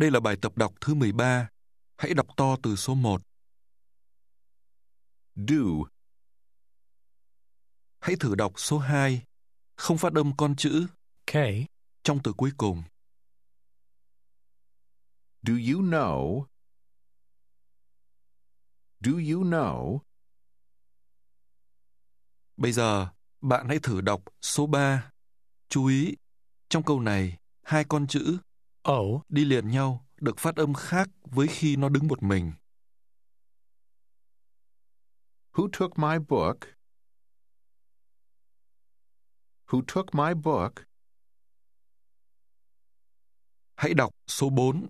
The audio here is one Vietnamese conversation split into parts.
Đây là bài tập đọc thứ 13. Hãy đọc to từ số 1. Do. Hãy thử đọc số 2. Không phát âm con chữ K trong từ cuối cùng. Do you know? Do you know? Bây giờ, bạn hãy thử đọc số 3. Chú ý, trong câu này, hai con chữ ẩu đi liền nhau được phát âm khác với khi nó đứng một mình. Who took my book? Who took my book? Hãy đọc số 4.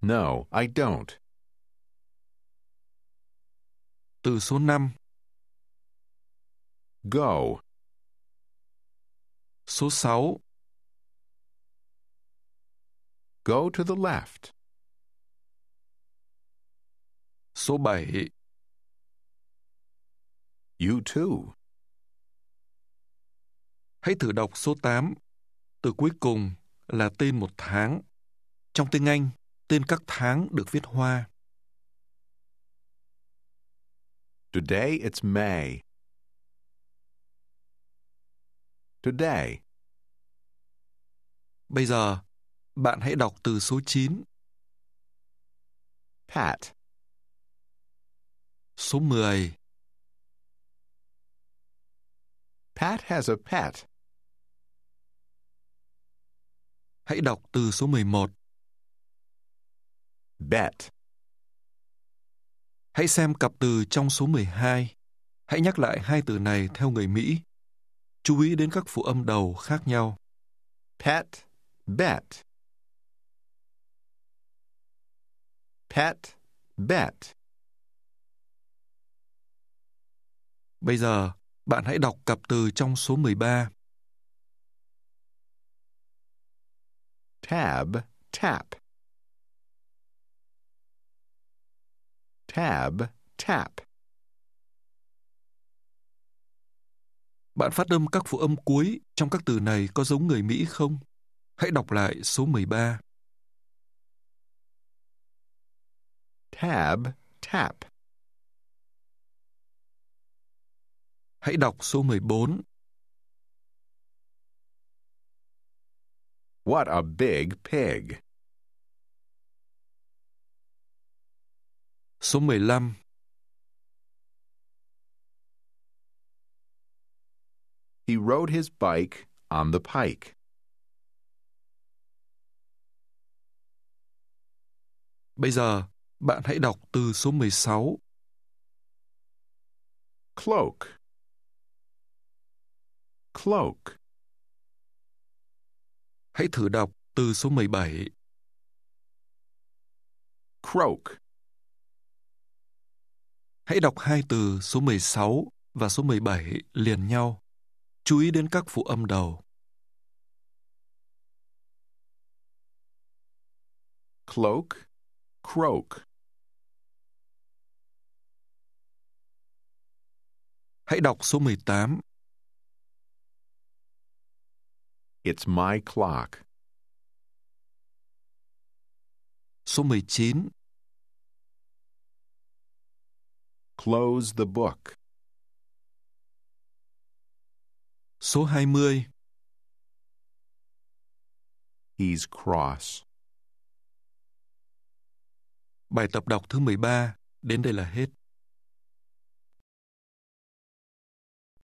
No, I don't. Từ số 5. Go. Số 6. Go to the left. Số 7 You too. Hãy thử đọc số 8. Từ cuối cùng là tên một tháng. Trong tiếng Anh, tên các tháng được viết hoa. Today it's May. Today. Bây giờ bạn hãy đọc từ số 9. Pat. Số 10. Pat has a pet. Hãy đọc từ số 11. Bet. Hãy xem cặp từ trong số 12. Hãy nhắc lại hai từ này theo người Mỹ. Chú ý đến các phụ âm đầu khác nhau. Pet, bet. pet, bet. Bây giờ, bạn hãy đọc cặp từ trong số 13. Tab, tap. Tab, tap. Bạn phát âm các phụ âm cuối trong các từ này có giống người Mỹ không? Hãy đọc lại số 13. Tab, tap. Hãy đọc số 14. What a big pig. Số 15. He rode his bike on the pike. Bây giờ, bạn hãy đọc từ số 16. Cloak. Cloak. Hãy thử đọc từ số 17. Croak. Hãy đọc hai từ số 16 và số 17 liền nhau. Chú ý đến các phụ âm đầu. Cloak, croak. Hãy đọc số 18. It's my clock. Số 19. Close the book. Số 20. He's cross. Bài tập đọc thứ 13 đến đây là hết.